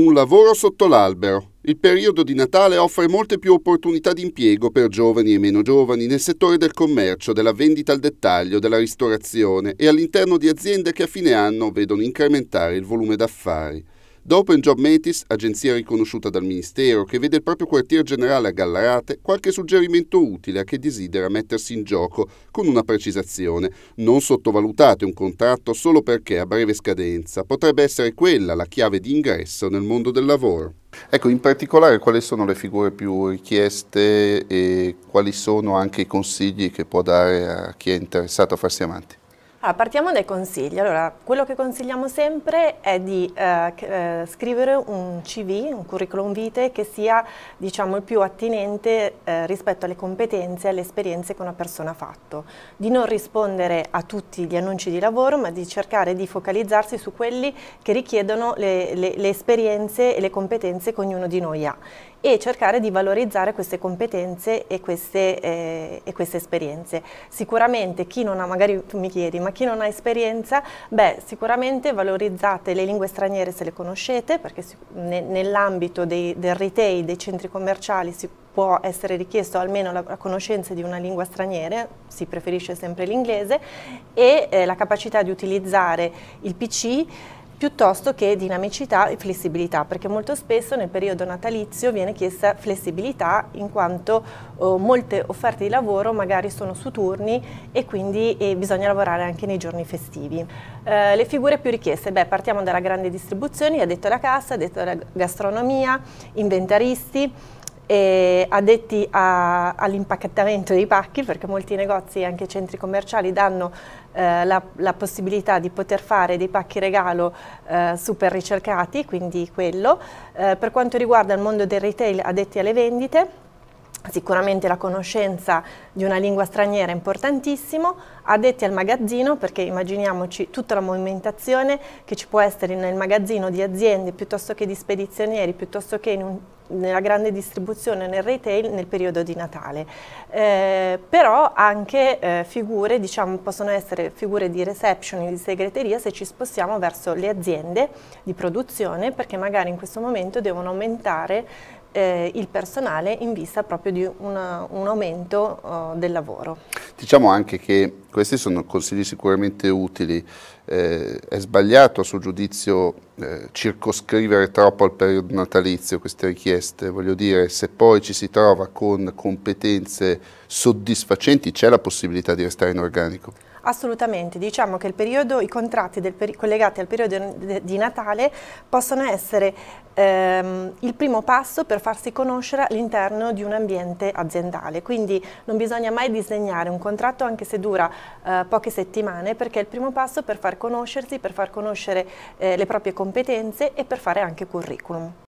Un lavoro sotto l'albero. Il periodo di Natale offre molte più opportunità di impiego per giovani e meno giovani nel settore del commercio, della vendita al dettaglio, della ristorazione e all'interno di aziende che a fine anno vedono incrementare il volume d'affari. Dopo in Job Metis, agenzia riconosciuta dal Ministero, che vede il proprio quartier generale a Gallarate, qualche suggerimento utile a chi desidera mettersi in gioco, con una precisazione. Non sottovalutate un contratto solo perché a breve scadenza. Potrebbe essere quella la chiave di ingresso nel mondo del lavoro. Ecco, in particolare quali sono le figure più richieste e quali sono anche i consigli che può dare a chi è interessato a farsi avanti? Allora, partiamo dai consigli. Allora, quello che consigliamo sempre è di eh, eh scrivere un CV, un curriculum vitae, che sia diciamo, il più attinente eh, rispetto alle competenze e alle esperienze che una persona ha fatto. Di non rispondere a tutti gli annunci di lavoro, ma di cercare di focalizzarsi su quelli che richiedono le, le, le esperienze e le competenze che ognuno di noi ha e cercare di valorizzare queste competenze e queste, eh, e queste esperienze. Sicuramente chi non ha, magari tu mi chiedi, ma chi non ha esperienza, beh, sicuramente valorizzate le lingue straniere se le conoscete, perché ne, nell'ambito del retail, dei centri commerciali, si può essere richiesto almeno la, la, conoscenza di una lingua straniera, si preferisce sempre l'inglese, e eh, la capacità di utilizzare il PC piuttosto che dinamicità e flessibilità, perché molto spesso nel periodo natalizio viene chiesta flessibilità in quanto oh, molte offerte di lavoro magari sono su turni e quindi eh, bisogna lavorare anche nei giorni festivi. Eh, le figure più richieste, beh, partiamo dalla grande distribuzione, addetto alla cassa, addetto alla gastronomia, inventaristi, e addetti all'impacchettamento dei pacchi perché molti negozi e anche centri commerciali danno eh, la, la, possibilità di poter fare dei pacchi regalo eh, super ricercati, quindi quello. Eh, per quanto riguarda il mondo del retail addetti alle vendite, Sicuramente la conoscenza di una lingua straniera è importantissimo, addetti al magazzino perché immaginiamoci tutta la movimentazione che ci può essere nel magazzino di aziende piuttosto che di spedizionieri, piuttosto che in un nella grande distribuzione, nel retail, nel periodo di Natale. Eh, però anche eh, figure, diciamo, possono essere figure di reception e di segreteria se ci spostiamo verso le aziende di produzione, perché magari in questo momento devono aumentare eh, il personale in vista proprio di una, un aumento uh, del lavoro. Diciamo anche che questi sono consigli sicuramente utili. Eh, è sbagliato a suo giudizio eh, circoscrivere troppo al periodo natalizio queste richieste, voglio dire se poi ci si trova con competenze soddisfacenti c'è la possibilità di restare in organico. Assolutamente, diciamo che periodo, i contratti peri collegati al periodo di Natale possono essere ehm, il primo passo per farsi conoscere all'interno di un ambiente aziendale, quindi non bisogna mai disegnare un contratto anche se dura eh, poche settimane perché è il primo passo per far conoscersi, per far conoscere eh, le proprie competenze e per fare anche curriculum.